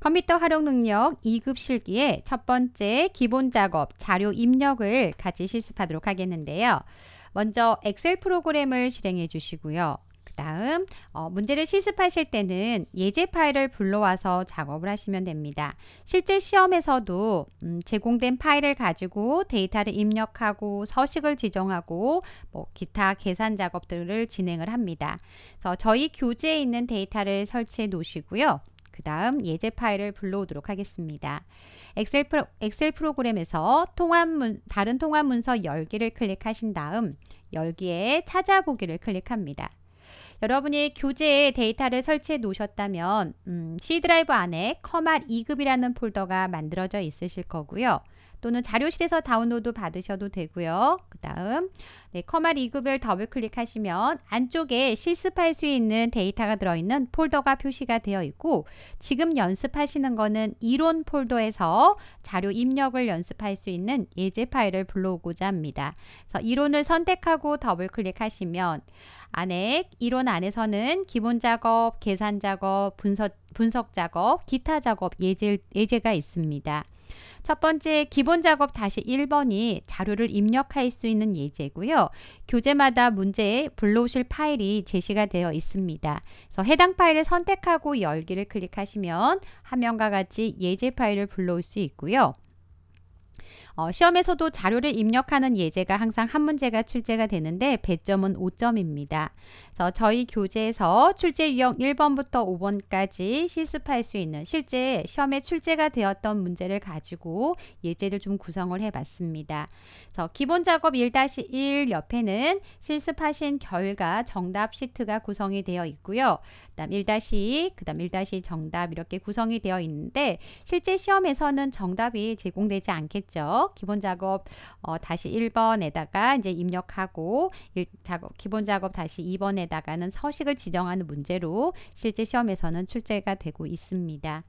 컴퓨터 활용 능력 2급 실기의 첫 번째 기본 작업 자료 입력을 같이 실습하도록 하겠는데요. 먼저 엑셀 프로그램을 실행해 주시고요. 그 다음 어, 문제를 실습하실 때는 예제 파일을 불러와서 작업을 하시면 됩니다. 실제 시험에서도 음, 제공된 파일을 가지고 데이터를 입력하고 서식을 지정하고 뭐 기타 계산 작업들을 진행을 합니다. 그래서 저희 교재에 있는 데이터를 설치해 놓으시고요. 그 다음 예제 파일을 불러오도록 하겠습니다. 엑셀, 프로, 엑셀 프로그램에서 통합문, 다른 통합 문서 열기를 클릭하신 다음 열기에 찾아보기를 클릭합니다. 여러분이 교재에 데이터를 설치해 놓으셨다면 음, C 드라이브 안에 커맛 2급이라는 폴더가 만들어져 있으실 거고요. 또는 자료실에서 다운로드 받으셔도 되고요. 그 다음 네, 커마 리그별 더블 클릭하시면 안쪽에 실습할 수 있는 데이터가 들어있는 폴더가 표시가 되어 있고 지금 연습하시는 거는 이론 폴더에서 자료 입력을 연습할 수 있는 예제 파일을 불러오고자 합니다. 그래서 이론을 선택하고 더블 클릭하시면 안에 이론 안에서는 기본 작업, 계산 작업, 분석 분석 작업, 기타 작업 예제, 예제가 있습니다. 첫 번째 기본 작업 다시 1번이 자료를 입력할 수 있는 예제고요. 교재마다 문제에 불러오실 파일이 제시가 되어 있습니다. 그래서 해당 파일을 선택하고 열기를 클릭하시면 화면과 같이 예제 파일을 불러올 수 있고요. 어, 시험에서도 자료를 입력하는 예제가 항상 한 문제가 출제가 되는데 배점은 5점입니다. 그래서 저희 교재에서 출제 유형 1번부터 5번까지 실습할 수 있는 실제 시험에 출제가 되었던 문제를 가지고 예제를 좀 구성을 해봤습니다. 그래서 기본 작업 1-1 옆에는 실습하신 결과 정답 시트가 구성이 되어 있고요. 그다음 1-2, 그다음 1 정답 이렇게 구성이 되어 있는데 실제 시험에서는 정답이 제공되지 않겠죠. 있죠. 기본 작업 어, 다시 1번에다가 이제 입력하고 일, 작업, 기본 작업 다시 2번에다가는 서식을 지정하는 문제로 실제 시험에서는 출제가 되고 있습니다.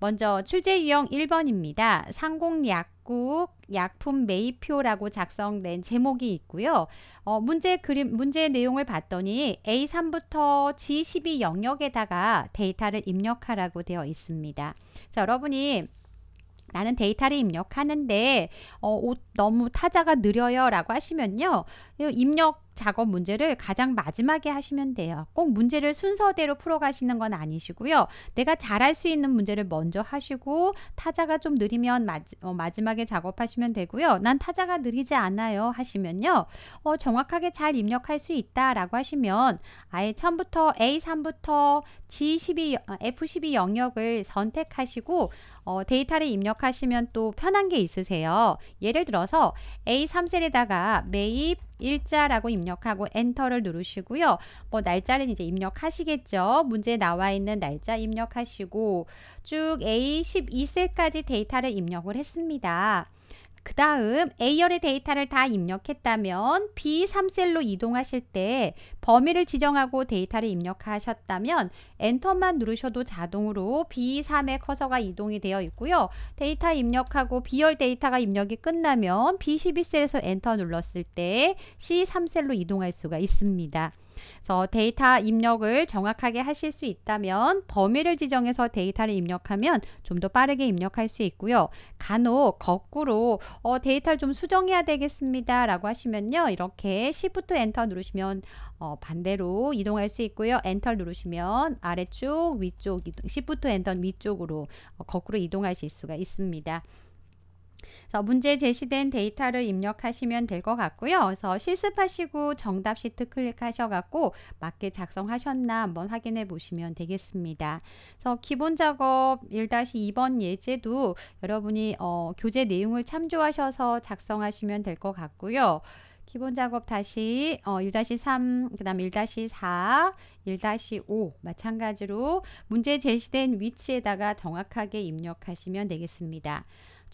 먼저 출제 유형 1번입니다. 상공약국 약품 매입표라고 작성된 제목이 있고요. 어, 문제 그림 문제 내용을 봤더니 A3부터 G12 영역에다가 데이터를 입력하라고 되어 있습니다. 자, 여러분이 나는 데이터를 입력하는데 어, 옷 너무 타자가 느려요 라고 하시면요 입력 작업 문제를 가장 마지막에 하시면 돼요 꼭 문제를 순서대로 풀어가시는 건 아니시고요 내가 잘할 수 있는 문제를 먼저 하시고 타자가 좀 느리면 마지, 어, 막에 작업하시면 되고요 난 타자가 느리지 않아요 하시면요 어, 정확하게 잘 입력할 수 있다 라고 하시면 아예 처음부터 A3부터 G12, 어, F12 영역을 선택하시고 어, 데이터를 입력하시면 또 편한 게 있으세요. 예를 들어서 A3셀에다가 매입 일자라고 입력하고 엔터를 누르시고요. 뭐 날짜를 이제 입력하시겠죠. 문제에 나와 있는 날짜 입력하시고 쭉 A12셀까지 데이터를 입력을 했습니다. 그 다음 A열의 데이터를 다 입력했다면 B3셀로 이동하실 때 범위를 지정하고 데이터를 입력하셨다면 엔터만 누르셔도 자동으로 B3의 커서가 이동이 되어 있고요. 데이터 입력하고 B열 데이터가 입력이 끝나면 B12셀에서 엔터 눌렀을 때 C3셀로 이동할 수가 있습니다. 그래서 데이터 입력을 정확하게 하실 수 있다면 범위를 지정해서 데이터를 입력하면 좀 더 빠르게 입력할 수 있고요. 간혹 거꾸로 어, 데이터를 좀 수정해야 되겠습니다. 라고 하시면요. 이렇게 Shift 엔터 누르시면 어, 반대로 이동할 수 있고요. 엔터 누르시면 아래쪽, 위쪽, Shift 엔터 위쪽으로 어, 거꾸로 이동하실 수가 있습니다. 그래서 문제 제시된 데이터를 입력하시면 될 것 같고요. 그래서 실습하시고 정답 시트 클릭하셔갖고 맞게 작성하셨나 한번 확인해 보시면 되겠습니다. 그래서 기본 작업 1-2번 예제도 여러분이 어, 교재 내용을 참조하셔서 작성하시면 될 것 같고요. 기본 작업 다시 어, 1-3, 그 다음 1-4, 1-5 마찬가지로 문제 제시된 위치에다가 정확하게 입력하시면 되겠습니다.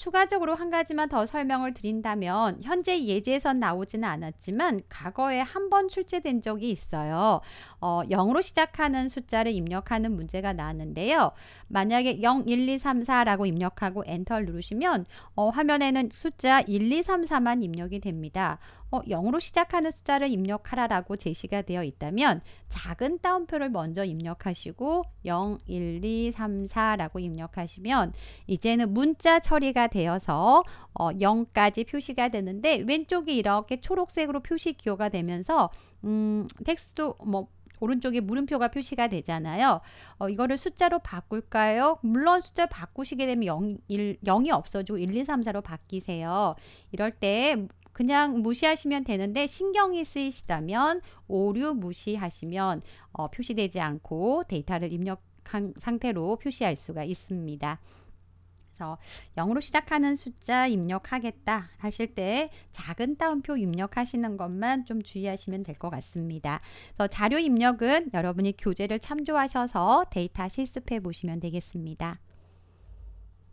추가적으로 한 가지만 더 설명을 드린다면 현재 예제에선 나오지는 않았지만 과거에 한 번 출제된 적이 있어요. 어, 0으로 시작하는 숫자를 입력하는 문제가 나왔는데요. 만약에 0, 1, 2, 3, 4라고 입력하고 엔터를 누르시면 어, 화면에는 숫자 1, 2, 3, 4만 입력이 됩니다. 어, 0으로 시작하는 숫자를 입력하라라고 제시가 되어 있다면 작은 따옴표를 먼저 입력하시고 0, 1, 2, 3, 4라고 입력하시면 이제는 문자 처리가 되어서 어, 0까지 표시가 되는데 왼쪽이 이렇게 초록색으로 표시 기호가 되면서 음, 텍스트 뭐 오른쪽에 물음표가 표시가 되잖아요. 어, 이거를 숫자로 바꿀까요? 물론 숫자 바꾸시게 되면 0, 1, 이 없어지고 1, 2, 3, 4로 바뀌세요. 이럴 때 그냥 무시하시면 되는데 신경이 쓰이시다면 오류 무시하시면 어, 표시되지 않고 데이터를 입력한 상태로 표시할 수가 있습니다. 그래서 0으로 시작하는 숫자 입력하겠다 하실 때 작은 따옴표 입력하시는 것만 좀 주의하시면 될 것 같습니다. 그래서 자료 입력은 여러분이 교재를 참조하셔서 데이터 실습해 보시면 되겠습니다.